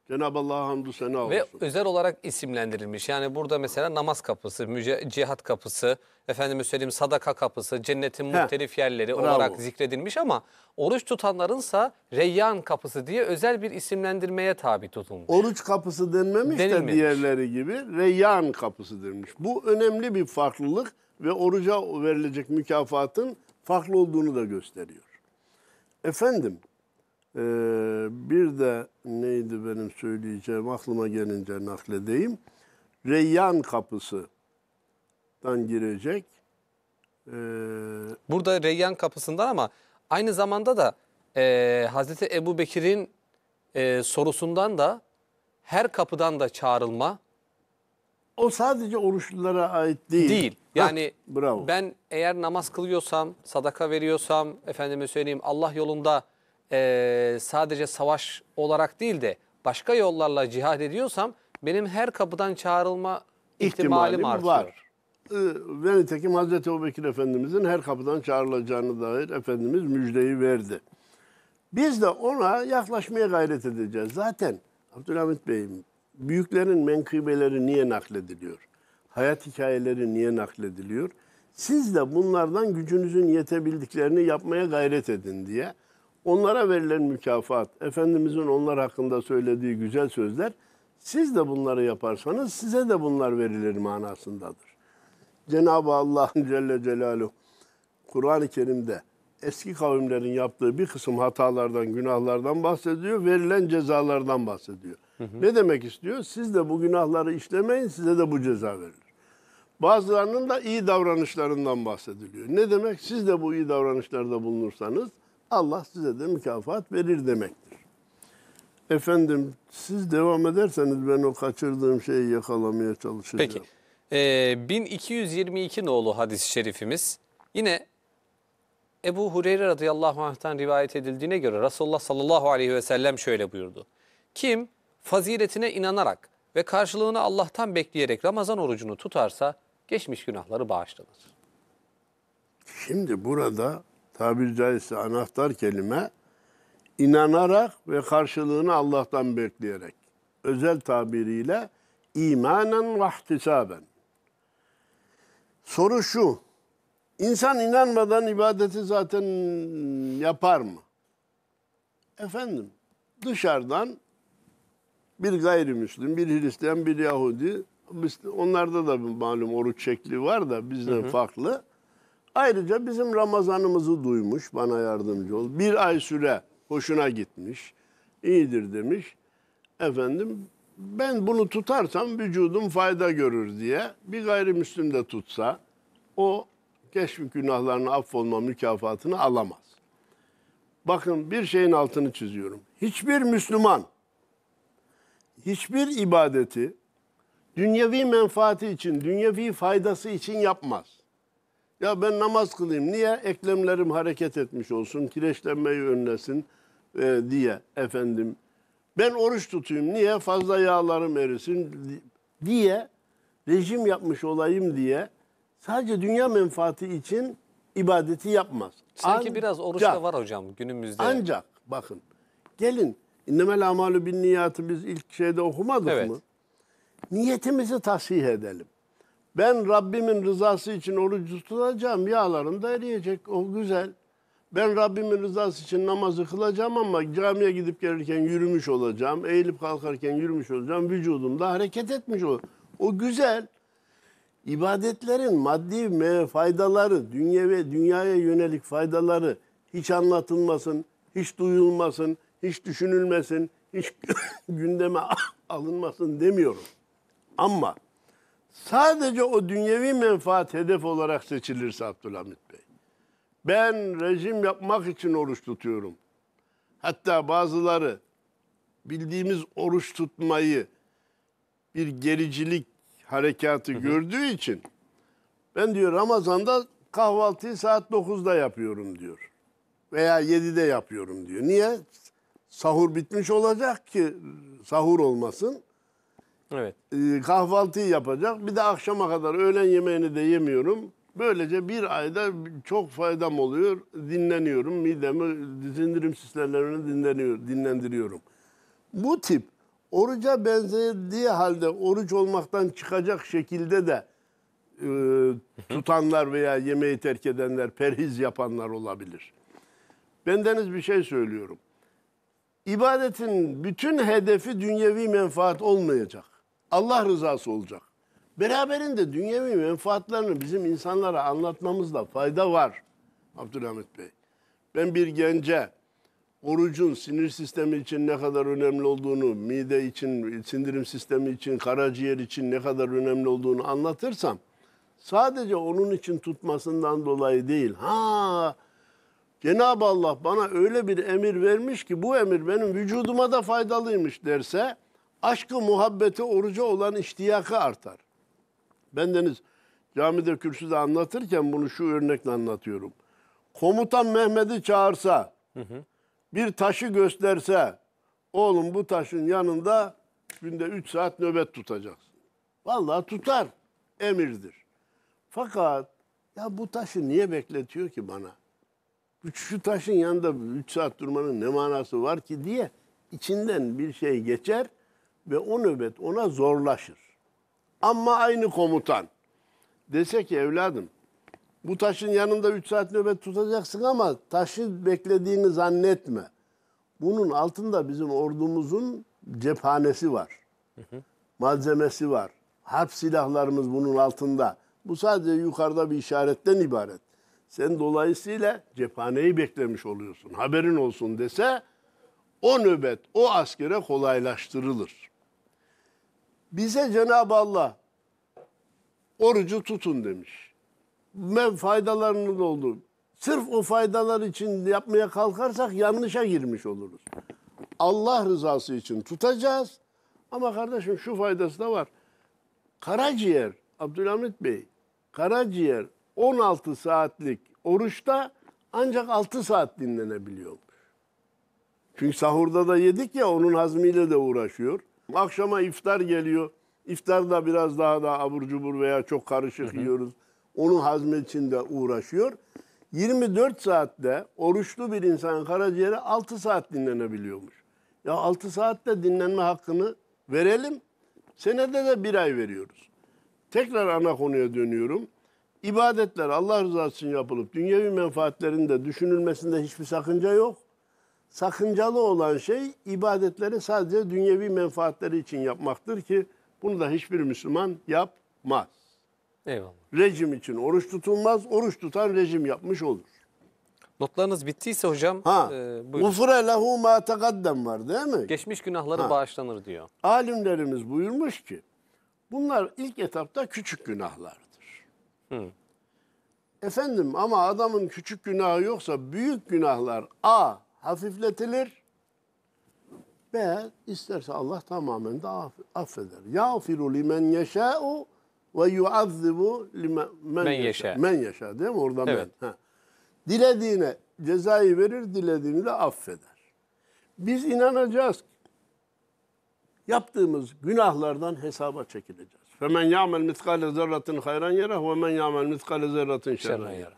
Cenab-ı Allah'a hamdü sena olsun. Ve özel olarak isimlendirilmiş. Yani burada mesela namaz kapısı, müce, cihat kapısı, efendime söyleyeyim sadaka kapısı, cennetin Heh, muhtelif yerleri bravo. olarak zikredilmiş ama oruç tutanlarınsa Reyyan kapısı diye özel bir isimlendirmeye tabi tutulmuş. Oruç kapısı denmemiş Denilmemiş. de diğerleri gibi Reyyan kapısı denmiş. Bu önemli bir farklılık ve oruca verilecek mükafatın farklı olduğunu da gösteriyor. Efendim ee, bir de neydi benim söyleyeceğim aklıma gelince nakledeyim. Reyyan kapısından girecek. Ee, Burada Reyyan kapısından ama aynı zamanda da e, Hazreti Ebu Bekir'in e, sorusundan da her kapıdan da çağrılma. O sadece oruçlulara ait değil. Değil. Yani Heh, bravo. ben eğer namaz kılıyorsam, sadaka veriyorsam, efendime söyleyeyim Allah yolunda e, sadece savaş olarak değil de başka yollarla cihad ediyorsam benim her kapıdan çağrılma ihtimalim, ihtimalim artıyor. Var. Ee, ve nitekim Hazreti Ebubekir Efendimizin her kapıdan çağrılacağını dair Efendimiz müjdeyi verdi. Biz de ona yaklaşmaya gayret edeceğiz. Zaten Abdülhamit Bey'im büyüklerin menkıbeleri niye naklediliyor? Hayat hikayeleri niye naklediliyor? Siz de bunlardan gücünüzün yetebildiklerini yapmaya gayret edin diye Onlara verilen mükafat, Efendimizin onlar hakkında söylediği güzel sözler, siz de bunları yaparsanız size de bunlar verilir manasındadır. Cenab-ı Allah Celle Celaluhu Kur'an-ı Kerim'de eski kavimlerin yaptığı bir kısım hatalardan, günahlardan bahsediyor, verilen cezalardan bahsediyor. Hı hı. Ne demek istiyor? Siz de bu günahları işlemeyin, size de bu ceza verilir. Bazılarının da iyi davranışlarından bahsediliyor. Ne demek? Siz de bu iyi davranışlarda bulunursanız Allah size de mükafat verir demektir. Efendim siz devam ederseniz ben o kaçırdığım şeyi yakalamaya çalışacağım. Peki. Ee, 1222 nolu hadis-i şerifimiz yine Ebu Hureyre radıyallahu anh'tan rivayet edildiğine göre Resulullah sallallahu aleyhi ve sellem şöyle buyurdu. Kim faziletine inanarak ve karşılığını Allah'tan bekleyerek Ramazan orucunu tutarsa geçmiş günahları bağışlanır. Şimdi burada tabiri caizse anahtar kelime inanarak ve karşılığını Allah'tan bekleyerek. Özel tabiriyle imanen ve ihtisaben. Soru şu. İnsan inanmadan ibadeti zaten yapar mı? Efendim dışarıdan bir gayrimüslim, bir Hristiyan, bir Yahudi, onlarda da malum oruç şekli var da bizden hı hı. farklı. Ayrıca bizim Ramazanımızı duymuş, bana yardımcı ol. Bir ay süre hoşuna gitmiş, iyidir demiş. Efendim ben bunu tutarsam vücudum fayda görür diye bir gayrimüslim de tutsa o keşfi günahlarını affolma mükafatını alamaz. Bakın bir şeyin altını çiziyorum. Hiçbir Müslüman hiçbir ibadeti dünyevi menfaati için, dünyevi faydası için yapmaz. Ya ben namaz kılayım. Niye? Eklemlerim hareket etmiş olsun, kireçlenmeyi önlesin e, diye efendim. Ben oruç tutayım. Niye? Fazla yağlarım erisin diye rejim yapmış olayım diye sadece dünya menfaati için ibadeti yapmaz. Sanki An biraz oruçta var hocam günümüzde. Ancak bakın gelin İnnemel amalü bin niyatı biz ilk şeyde okumadık evet. mı? Niyetimizi tasih edelim. Ben Rabbimin rızası için oruç tutacağım. Yağlarım da eriyecek. O güzel. Ben Rabbimin rızası için namazı kılacağım ama camiye gidip gelirken yürümüş olacağım. Eğilip kalkarken yürümüş olacağım. Vücudumda hareket etmiş olacağım. O güzel. İbadetlerin maddi faydaları, dünya ve dünyaya yönelik faydaları hiç anlatılmasın, hiç duyulmasın, hiç düşünülmesin, hiç gündeme alınmasın demiyorum. Ama Sadece o dünyevi menfaat hedef olarak seçilirse Abdülhamit Bey. Ben rejim yapmak için oruç tutuyorum. Hatta bazıları bildiğimiz oruç tutmayı bir gericilik harekatı hı hı. gördüğü için ben diyor Ramazan'da kahvaltıyı saat 9'da yapıyorum diyor. Veya 7'de yapıyorum diyor. Niye? Sahur bitmiş olacak ki sahur olmasın. Evet. Ee, kahvaltıyı yapacak. Bir de akşama kadar öğlen yemeğini de yemiyorum. Böylece bir ayda çok faydam oluyor. Dinleniyorum. Midemi sindirim sistemlerini dinleniyor, dinlendiriyorum. Bu tip oruca benzediği halde oruç olmaktan çıkacak şekilde de e, tutanlar veya yemeği terk edenler, perhiz yapanlar olabilir. Bendeniz bir şey söylüyorum. İbadetin bütün hedefi dünyevi menfaat olmayacak. Allah rızası olacak. Beraberinde dünyevi menfaatlarını bizim insanlara anlatmamızda fayda var Abdülhamit Bey. Ben bir gence orucun sinir sistemi için ne kadar önemli olduğunu, mide için, sindirim sistemi için, karaciğer için ne kadar önemli olduğunu anlatırsam sadece onun için tutmasından dolayı değil. Ha Cenab-ı Allah bana öyle bir emir vermiş ki bu emir benim vücuduma da faydalıymış derse aşkı muhabbeti oruca olan iştiyakı artar. Bendeniz camide kürsüde anlatırken bunu şu örnekle anlatıyorum. Komutan Mehmet'i çağırsa, hı hı. bir taşı gösterse, oğlum bu taşın yanında günde 3 saat nöbet tutacaksın. Vallahi tutar, emirdir. Fakat ya bu taşı niye bekletiyor ki bana? Şu taşın yanında 3 saat durmanın ne manası var ki diye içinden bir şey geçer ve o nöbet ona zorlaşır. Ama aynı komutan dese ki evladım bu taşın yanında 3 saat nöbet tutacaksın ama taşı beklediğini zannetme. Bunun altında bizim ordumuzun cephanesi var. Malzemesi var. Harp silahlarımız bunun altında. Bu sadece yukarıda bir işaretten ibaret. Sen dolayısıyla cephaneyi beklemiş oluyorsun. Haberin olsun dese o nöbet o askere kolaylaştırılır. Bize Cenab-ı Allah orucu tutun demiş. Ben faydalarının olduğu. Sırf o faydalar için yapmaya kalkarsak yanlışa girmiş oluruz. Allah rızası için tutacağız. Ama kardeşim şu faydası da var. Karaciğer, Abdülhamit Bey, karaciğer 16 saatlik oruçta ancak 6 saat dinlenebiliyormuş. Çünkü sahurda da yedik ya onun hazmiyle de uğraşıyor. Akşama iftar geliyor. da biraz daha da abur cubur veya çok karışık hı hı. yiyoruz. Onun hazmetinde uğraşıyor. 24 saatte oruçlu bir insan karaciğeri 6 saat dinlenebiliyormuş. Ya 6 saatte dinlenme hakkını verelim. Senede de bir ay veriyoruz. Tekrar ana konuya dönüyorum. İbadetler Allah rızası için yapılıp dünyevi menfaatlerin de düşünülmesinde hiçbir sakınca yok sakıncalı olan şey ibadetleri sadece dünyevi menfaatleri için yapmaktır ki bunu da hiçbir Müslüman yapmaz. Eyvallah. Rejim için oruç tutulmaz, oruç tutan rejim yapmış olur. Notlarınız bittiyse hocam ha, e, buyurun. Ufure lehu ma tekaddem var değil mi? Geçmiş günahları ha. bağışlanır diyor. Alimlerimiz buyurmuş ki bunlar ilk etapta küçük günahlardır. Hı. Efendim ama adamın küçük günahı yoksa büyük günahlar A hafifletilir ve isterse Allah tamamen de affeder. Yafiru limen yeşâ'u ve yuazzibu limen yeşâ. Men yeşâ değil mi? Orada evet. men. Ha. Dilediğine cezayı verir, dilediğini de affeder. Biz inanacağız yaptığımız günahlardan hesaba çekileceğiz. men ya'mel mitkale zerratin hayran yara ve men ya'mel mitkale zerratin şerran yara.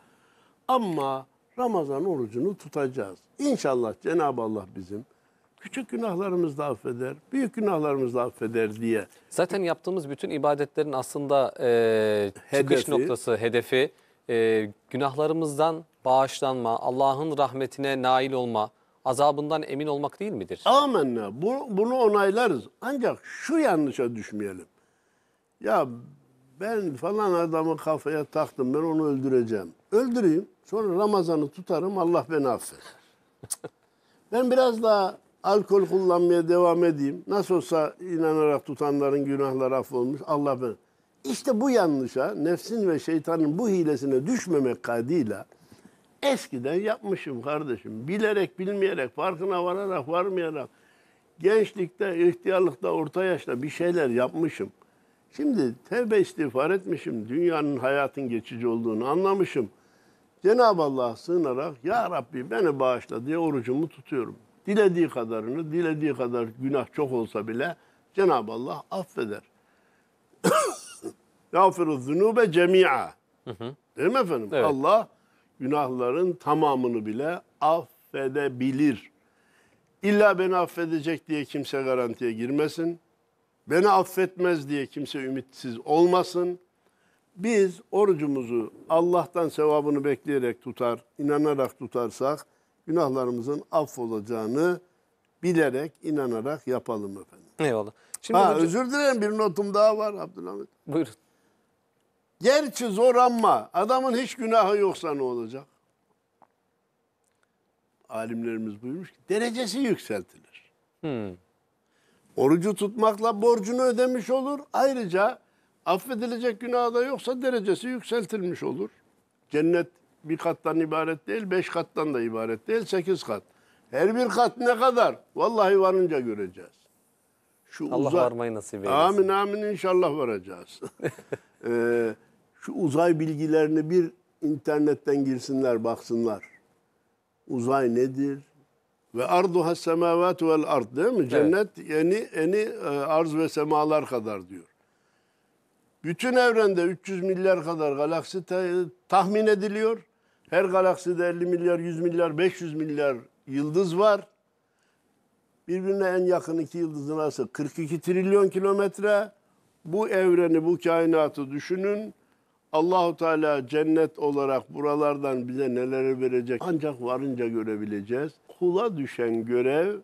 Ama Ramazan orucunu tutacağız. İnşallah Cenab-ı Allah bizim küçük günahlarımızı da affeder, büyük günahlarımızı da affeder diye. Zaten yaptığımız bütün ibadetlerin aslında e, çıkış noktası, hedefi e, günahlarımızdan bağışlanma, Allah'ın rahmetine nail olma, azabından emin olmak değil midir? Amenna. Bu, bunu onaylarız. Ancak şu yanlışa düşmeyelim. Ya ben falan adamı kafaya taktım, ben onu öldüreceğim. Öldüreyim. Sonra Ramazan'ı tutarım Allah beni affeder. ben biraz daha alkol kullanmaya devam edeyim. Nasıl olsa inanarak tutanların günahları affolmuş. Allah beni. İşte bu yanlışa nefsin ve şeytanın bu hilesine düşmemek kaydıyla eskiden yapmışım kardeşim. Bilerek bilmeyerek farkına vararak varmayarak gençlikte, ihtiyarlıkta, orta yaşta bir şeyler yapmışım. Şimdi tevbe istiğfar etmişim. Dünyanın hayatın geçici olduğunu anlamışım. Cenab-ı Allah'a sığınarak Ya Rabbi beni bağışla diye orucumu tutuyorum. Dilediği kadarını, dilediği kadar günah çok olsa bile Cenab-ı Allah affeder. Yağfiru zunube cemi'a. Değil mi efendim? Evet. Allah günahların tamamını bile affedebilir. İlla beni affedecek diye kimse garantiye girmesin. Beni affetmez diye kimse ümitsiz olmasın. Biz orucumuzu Allah'tan sevabını bekleyerek tutar, inanarak tutarsak günahlarımızın affolacağını bilerek, inanarak yapalım efendim. Eyvallah. Şimdi ha, hocam... özür dilerim bir notum daha var Abdülhamit. Buyurun. Gerçi zor ama adamın hiç günahı yoksa ne olacak? Alimlerimiz buyurmuş ki derecesi yükseltilir. Hmm. Orucu tutmakla borcunu ödemiş olur. Ayrıca Affedilecek günah da yoksa derecesi yükseltilmiş olur. Cennet bir kattan ibaret değil, beş kattan da ibaret değil, sekiz kat. Her bir kat ne kadar? Vallahi varınca göreceğiz. Şu Allah uzay... varmayı nasip eylesin. Amin amin inşallah varacağız. ee, şu uzay bilgilerini bir internetten girsinler, baksınlar. Uzay nedir? Ve arduha semavat vel ard değil mi? Cennet evet. eni, eni arz ve semalar kadar diyor. Bütün evrende 300 milyar kadar galaksi tahmin ediliyor. Her galakside 50 milyar, 100 milyar, 500 milyar yıldız var. Birbirine en yakın iki yıldızın arası 42 trilyon kilometre. Bu evreni, bu kainatı düşünün. Allahu Teala cennet olarak buralardan bize neler verecek ancak varınca görebileceğiz. Kula düşen görev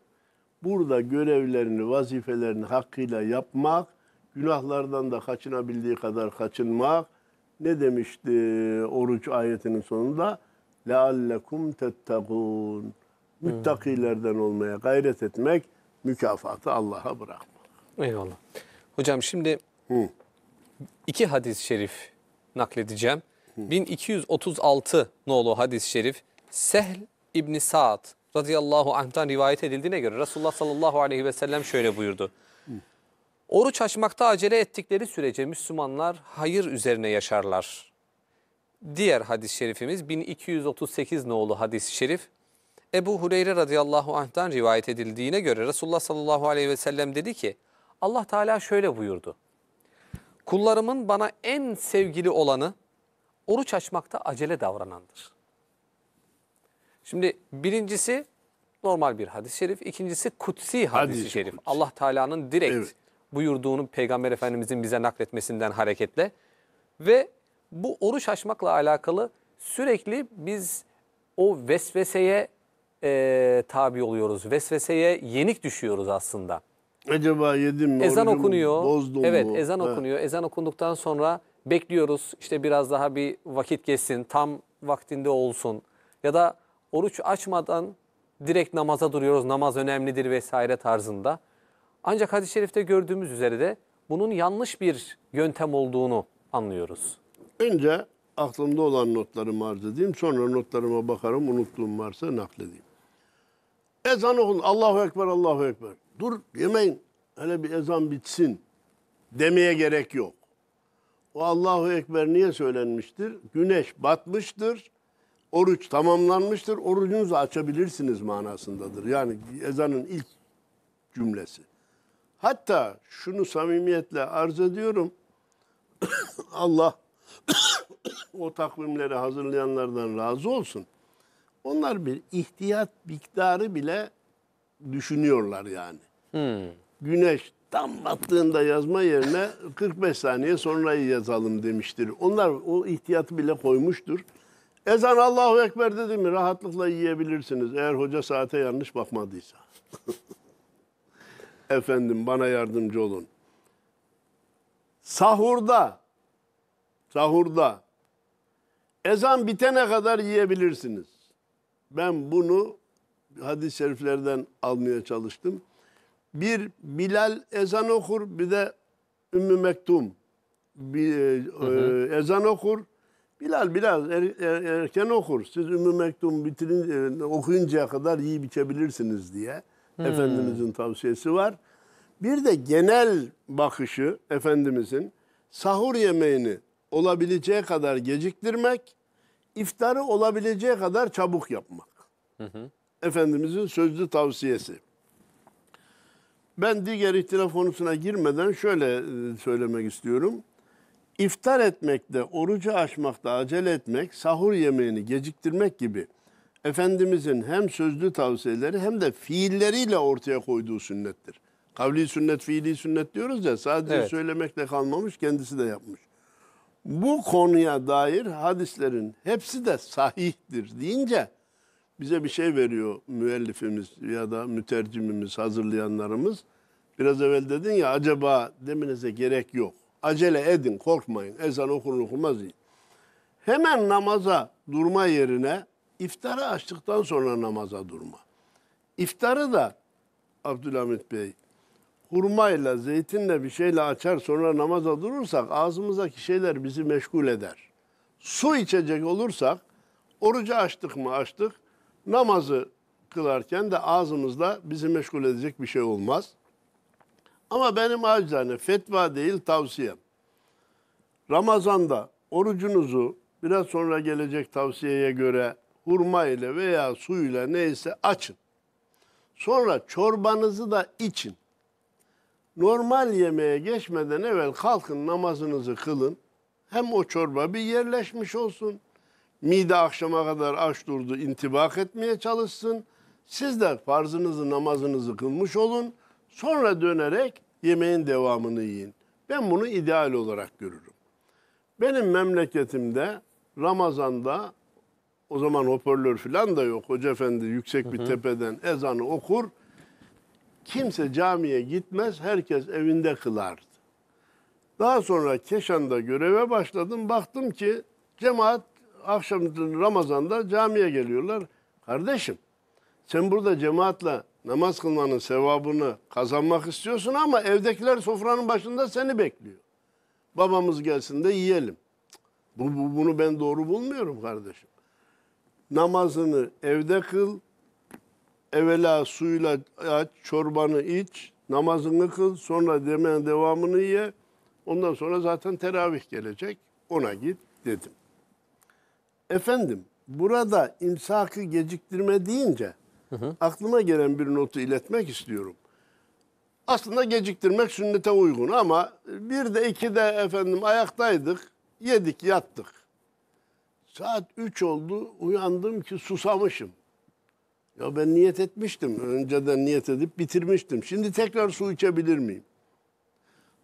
burada görevlerini, vazifelerini hakkıyla yapmak Günahlardan da kaçınabildiği kadar kaçınmak. Ne demişti oruç ayetinin sonunda? لَاَلَّكُمْ تَتَّقُونَ Müttakilerden olmaya gayret etmek, mükafatı Allah'a bırakmak. Eyvallah. Hocam şimdi Hı. iki hadis-i şerif nakledeceğim. Hı. 1236 nolu hadis-i şerif Sehl İbni Sa'd radıyallahu anh'tan rivayet edildiğine göre Resulullah sallallahu aleyhi ve sellem şöyle buyurdu. Oruç açmakta acele ettikleri sürece Müslümanlar hayır üzerine yaşarlar. Diğer hadis-i şerifimiz 1238 nolu hadis-i şerif. Ebu Hureyre radıyallahu anh'tan rivayet edildiğine göre Resulullah sallallahu aleyhi ve sellem dedi ki Allah Teala şöyle buyurdu. Kullarımın bana en sevgili olanı oruç açmakta acele davranandır. Şimdi birincisi normal bir hadis-i şerif. ikincisi kutsi hadis-i hadis şerif. Kutsi. Allah Teala'nın direkt evet buyurduğunu Peygamber Efendimizin bize nakletmesinden hareketle ve bu oruç açmakla alakalı sürekli biz o vesveseye e, tabi oluyoruz. Vesveseye yenik düşüyoruz aslında. Acaba yedim mi? Ezan okunuyor. Bozdum evet mu? ezan ha. okunuyor. Ezan okunduktan sonra bekliyoruz. İşte biraz daha bir vakit geçsin. Tam vaktinde olsun. Ya da oruç açmadan direkt namaza duruyoruz. Namaz önemlidir vesaire tarzında. Ancak hadis-i şerifte gördüğümüz üzere de bunun yanlış bir yöntem olduğunu anlıyoruz. Önce aklımda olan notlarımı arz edeyim. Sonra notlarıma bakarım. Unuttuğum varsa nakledeyim. Ezan okun. Allahu Ekber, Allahu Ekber. Dur yemeyin. Hele bir ezan bitsin. Demeye gerek yok. O Allahu Ekber niye söylenmiştir? Güneş batmıştır. Oruç tamamlanmıştır. Orucunuzu açabilirsiniz manasındadır. Yani ezanın ilk cümlesi. Hatta şunu samimiyetle arz ediyorum. Allah o takvimleri hazırlayanlardan razı olsun. Onlar bir ihtiyat miktarı bile düşünüyorlar yani. Hmm. Güneş tam battığında yazma yerine 45 saniye sonra yazalım demiştir. Onlar o ihtiyatı bile koymuştur. Ezan Allahu Ekber dedi mi rahatlıkla yiyebilirsiniz eğer hoca saate yanlış bakmadıysa. Efendim bana yardımcı olun. Sahurda, sahurda ezan bitene kadar yiyebilirsiniz. Ben bunu hadis-i şeriflerden almaya çalıştım. Bir Bilal ezan okur, bir de Ümmü Mektum bir, e, hı hı. E, ezan okur. Bilal biraz er, er, erken okur. Siz Ümmü Mektum bitirin, e, okuyuncaya kadar yiyip içebilirsiniz diye. Hmm. Efendimizin tavsiyesi var. Bir de genel bakışı Efendimizin sahur yemeğini olabileceği kadar geciktirmek, iftarı olabileceği kadar çabuk yapmak. Hı hı. Efendimizin sözlü tavsiyesi. Ben diğer ihtilaf konusuna girmeden şöyle e, söylemek istiyorum. İftar etmekte, orucu açmakta acele etmek, sahur yemeğini geciktirmek gibi Efendimizin hem sözlü tavsiyeleri hem de fiilleriyle ortaya koyduğu sünnettir. Kavli sünnet, fiili sünnet diyoruz ya sadece evet. söylemekle kalmamış kendisi de yapmış. Bu konuya dair hadislerin hepsi de sahihtir deyince bize bir şey veriyor müellifimiz ya da mütercimimiz, hazırlayanlarımız. Biraz evvel dedin ya acaba demenize gerek yok. Acele edin, korkmayın. Ezan okur okumaz iyi. Hemen namaza durma yerine iftarı açtıktan sonra namaza durma. İftarı da Abdülhamit Bey hurmayla, zeytinle bir şeyle açar sonra namaza durursak ağzımızdaki şeyler bizi meşgul eder. Su içecek olursak orucu açtık mı açtık namazı kılarken de ağzımızda bizi meşgul edecek bir şey olmaz. Ama benim acizane fetva değil tavsiyem. Ramazanda orucunuzu biraz sonra gelecek tavsiyeye göre hurma ile veya suyla neyse açın. Sonra çorbanızı da için. Normal yemeğe geçmeden evvel kalkın namazınızı kılın. Hem o çorba bir yerleşmiş olsun. Mide akşama kadar aç durdu intibak etmeye çalışsın. Siz de farzınızı namazınızı kılmış olun. Sonra dönerek yemeğin devamını yiyin. Ben bunu ideal olarak görürüm. Benim memleketimde Ramazan'da o zaman hoparlör falan da yok. Hoca efendi yüksek bir tepeden ezanı okur. Kimse camiye gitmez, herkes evinde kılardı. Daha sonra Keşan'da göreve başladım. Baktım ki cemaat akşam Ramazan'da camiye geliyorlar. Kardeşim sen burada cemaatle namaz kılmanın sevabını kazanmak istiyorsun ama evdekiler sofranın başında seni bekliyor. Babamız gelsin de yiyelim. Bu, bu, bunu ben doğru bulmuyorum kardeşim namazını evde kıl, evvela suyla aç, e, çorbanı iç, namazını kıl, sonra demen devamını ye. Ondan sonra zaten teravih gelecek, ona git dedim. Efendim, burada imsakı geciktirme deyince hı hı. aklıma gelen bir notu iletmek istiyorum. Aslında geciktirmek sünnete uygun ama bir de iki de efendim ayaktaydık, yedik, yattık. Saat 3 oldu uyandım ki susamışım. Ya ben niyet etmiştim. Önceden niyet edip bitirmiştim. Şimdi tekrar su içebilir miyim?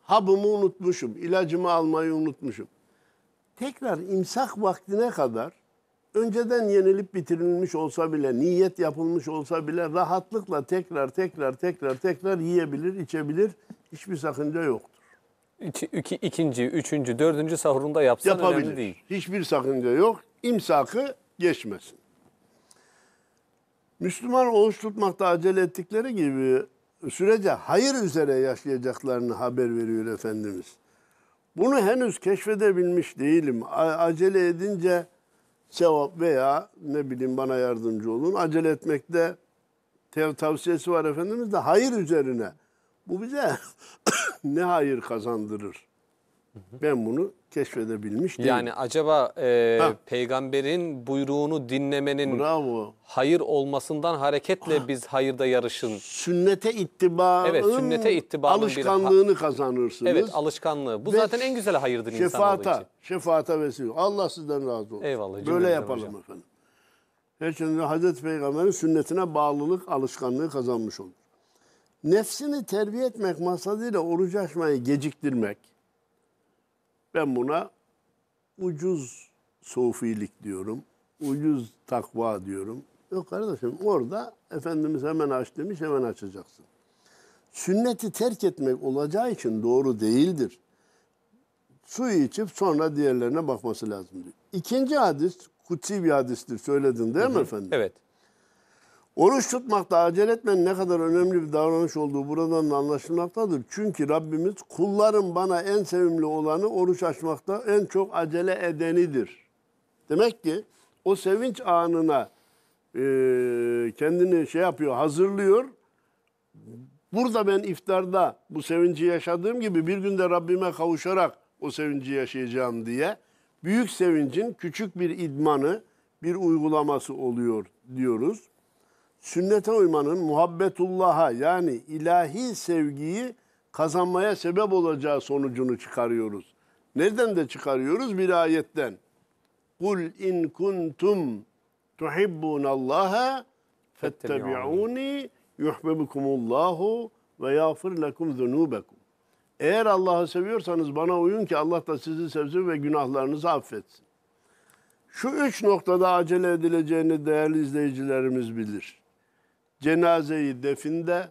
Habımı unutmuşum. ilacımı almayı unutmuşum. Tekrar imsak vaktine kadar önceden yenilip bitirilmiş olsa bile, niyet yapılmış olsa bile rahatlıkla tekrar tekrar tekrar tekrar yiyebilir, içebilir. Hiçbir sakınca yoktur iki, ikinci, üçüncü, dördüncü sahurunda yapsan önemli değil. Hiçbir sakınca yok. İmsakı geçmesin. Müslüman oruç tutmakta acele ettikleri gibi sürece hayır üzere yaşayacaklarını haber veriyor Efendimiz. Bunu henüz keşfedebilmiş değilim. A acele edince cevap veya ne bileyim bana yardımcı olun. Acele etmekte tev tavsiyesi var Efendimiz de hayır üzerine. Bu bize ne hayır kazandırır? Ben bunu keşfedebilmiş değilim. Yani acaba e, peygamberin buyruğunu dinlemenin Bravo. hayır olmasından hareketle ah. biz hayırda yarışın. Sünnete ittibanın evet, sünnete ittibanın alışkanlığını bir... kazanırsınız. Evet alışkanlığı. Bu ve zaten en güzel hayırdır şefaata, insan için. Şefaata vesile. Allah sizden razı olsun. Eyvallah. Böyle yapalım hocam. efendim. Her şeyden Hazreti Peygamber'in sünnetine bağlılık alışkanlığı kazanmış olur. Nefsini terbiye etmek maksadıyla oruç açmayı geciktirmek. Ben buna ucuz sofilik diyorum. Ucuz takva diyorum. Yok kardeşim orada Efendimiz hemen aç demiş hemen açacaksın. Sünneti terk etmek olacağı için doğru değildir. Suyu içip sonra diğerlerine bakması lazım diyor. İkinci hadis kutsi bir hadistir söyledin değil hı hı. mi efendim? Evet. Oruç tutmakta acele etmenin ne kadar önemli bir davranış olduğu buradan da anlaşılmaktadır. Çünkü Rabbimiz kulların bana en sevimli olanı oruç açmakta en çok acele edenidir. Demek ki o sevinç anına e, kendini şey yapıyor, hazırlıyor. Burada ben iftarda bu sevinci yaşadığım gibi bir günde Rabbime kavuşarak o sevinci yaşayacağım diye büyük sevincin küçük bir idmanı, bir uygulaması oluyor diyoruz sünnete uymanın muhabbetullah'a yani ilahi sevgiyi kazanmaya sebep olacağı sonucunu çıkarıyoruz. Nereden de çıkarıyoruz? Bir ayetten. Kul in kuntum Allah'a, fettebi'uni yuhbibkumullahu ve yağfir lekum zunubekum. Eğer Allah'ı seviyorsanız bana uyun ki Allah da sizi sevsin ve günahlarınızı affetsin. Şu üç noktada acele edileceğini değerli izleyicilerimiz bilir cenazeyi definde,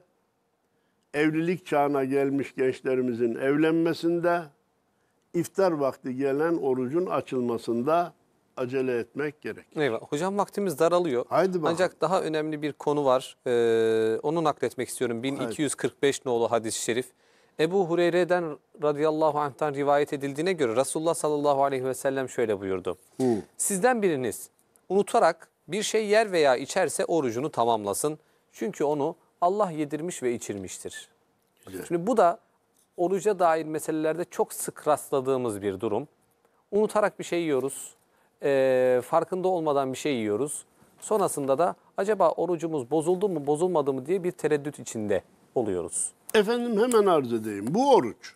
evlilik çağına gelmiş gençlerimizin evlenmesinde, iftar vakti gelen orucun açılmasında acele etmek gerek. Eyvallah. Hocam vaktimiz daralıyor. Haydi bakalım. Ancak daha önemli bir konu var. Ee, onu nakletmek istiyorum. 1245 Haydi. nolu hadis-i şerif. Ebu Hureyre'den radıyallahu anh'tan rivayet edildiğine göre Resulullah sallallahu aleyhi ve sellem şöyle buyurdu. Hı. Sizden biriniz unutarak bir şey yer veya içerse orucunu tamamlasın. Çünkü onu Allah yedirmiş ve içirmiştir. Güzel. Şimdi bu da oruca dair meselelerde çok sık rastladığımız bir durum. Unutarak bir şey yiyoruz. E, farkında olmadan bir şey yiyoruz. Sonrasında da acaba orucumuz bozuldu mu bozulmadı mı diye bir tereddüt içinde oluyoruz. Efendim hemen arz edeyim. Bu oruç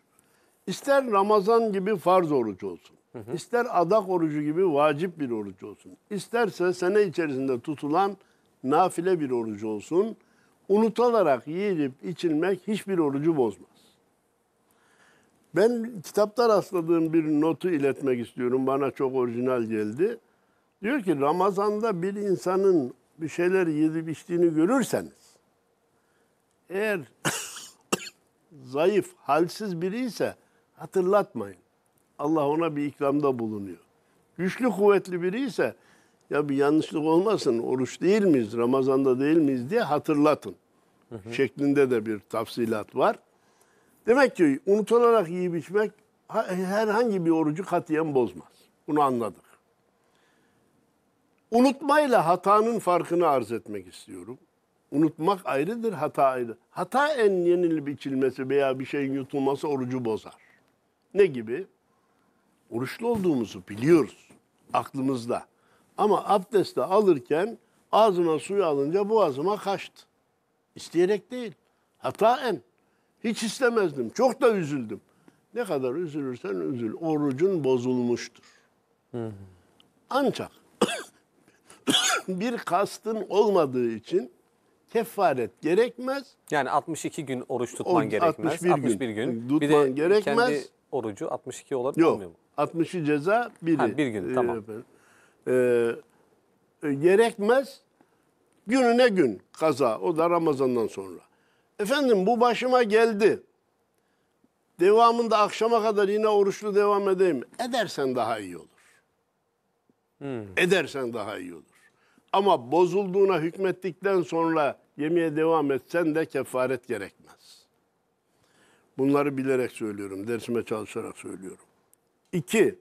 ister Ramazan gibi farz oruç olsun. Hı hı. İster adak orucu gibi vacip bir oruç olsun. isterse sene içerisinde tutulan nafile bir orucu olsun. Unutularak yiyip içilmek hiçbir orucu bozmaz. Ben kitapta rastladığım bir notu iletmek istiyorum. Bana çok orijinal geldi. Diyor ki Ramazan'da bir insanın bir şeyler yedip içtiğini görürseniz eğer zayıf, halsiz biri ise hatırlatmayın. Allah ona bir ikramda bulunuyor. Güçlü, kuvvetli biri ise ya bir yanlışlık olmasın oruç değil miyiz, Ramazan'da değil miyiz diye hatırlatın. Hı hı. Şeklinde de bir tafsilat var. Demek ki unutularak yiyip içmek herhangi bir orucu katiyen bozmaz. Bunu anladık. Unutmayla hatanın farkını arz etmek istiyorum. Unutmak ayrıdır, hata ayrı. Hata en yenilip içilmesi veya bir şeyin yutulması orucu bozar. Ne gibi? Oruçlu olduğumuzu biliyoruz aklımızda. Ama abdesti alırken ağzıma suyu alınca boğazıma kaçtı. İsteyerek değil. Hataen. Hiç istemezdim. Çok da üzüldüm. Ne kadar üzülürsen üzül. Orucun bozulmuştur. Hı hı. Ancak bir kastın olmadığı için kefaret gerekmez. Yani 62 gün oruç tutman o, gerekmez. 61, 61 gün. Tutman bir de gerekmez. kendi orucu 62 olarak Yok, mu? 60'ı ceza, biri. Ha, bir gün, ee, tamam. Efendim. Ee, e, gerekmez. Gününe gün kaza. O da Ramazan'dan sonra. Efendim bu başıma geldi. Devamında akşama kadar yine oruçlu devam edeyim. Edersen daha iyi olur. Hmm. Edersen daha iyi olur. Ama bozulduğuna hükmettikten sonra yemeğe devam etsen de kefaret gerekmez. Bunları bilerek söylüyorum, dersime çalışarak söylüyorum. İki,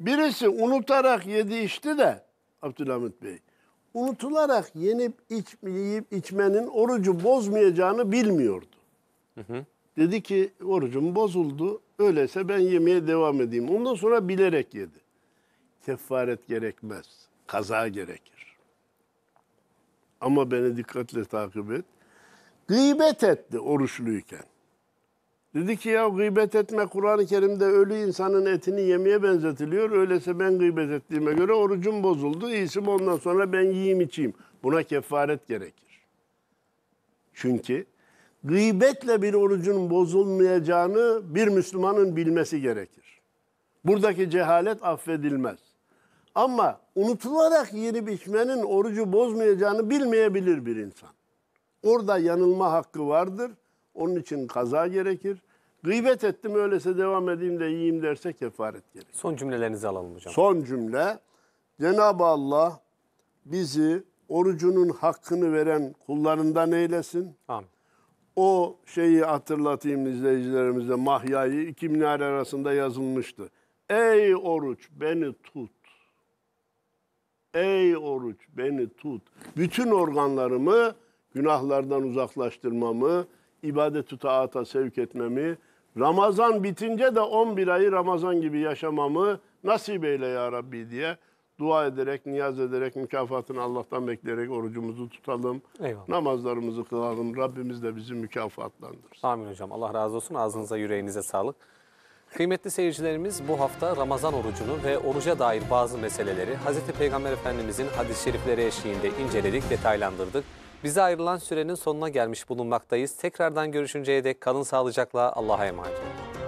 Birisi unutarak yedi içti de Abdülhamit Bey. Unutularak yenip iç, yiyip içmenin orucu bozmayacağını bilmiyordu. Hı hı. Dedi ki orucum bozuldu. Öyleyse ben yemeye devam edeyim. Ondan sonra bilerek yedi. Kefaret gerekmez. Kaza gerekir. Ama beni dikkatle takip et. Gıybet etti oruçluyken. Dedi ki ya gıybet etme Kur'an-ı Kerim'de ölü insanın etini yemeye benzetiliyor. Öyleyse ben gıybet ettiğime göre orucum bozuldu. İyisi ondan sonra ben yiyeyim içeyim. Buna kefaret gerekir. Çünkü gıybetle bir orucun bozulmayacağını bir Müslümanın bilmesi gerekir. Buradaki cehalet affedilmez. Ama unutularak yenip içmenin orucu bozmayacağını bilmeyebilir bir insan. Orada yanılma hakkı vardır. Onun için kaza gerekir. Gıybet ettim öylese devam edeyim de yiyeyim derse kefaret gerekir. Son cümlelerinizi alalım hocam. Son cümle Cenab-ı Allah bizi orucunun hakkını veren kullarından eylesin. Amin. O şeyi hatırlatayım izleyicilerimize Mahya'yı iki minare arasında yazılmıştı. Ey oruç beni tut. Ey oruç beni tut. Bütün organlarımı günahlardan uzaklaştırmamı, ibadet-ü taata sevk etmemi, Ramazan bitince de 11 ayı Ramazan gibi yaşamamı nasip eyle ya Rabbi diye dua ederek, niyaz ederek, mükafatını Allah'tan bekleyerek orucumuzu tutalım. Eyvallah. Namazlarımızı kılalım. Rabbimiz de bizi mükafatlandırsın. Amin hocam. Allah razı olsun. Ağzınıza, yüreğinize sağlık. Kıymetli seyircilerimiz bu hafta Ramazan orucunu ve oruca dair bazı meseleleri Hz. Peygamber Efendimizin hadis-i şerifleri eşliğinde inceledik, detaylandırdık. Bize ayrılan sürenin sonuna gelmiş bulunmaktayız. Tekrardan görüşünceye dek kalın sağlıcakla Allah'a emanet olun.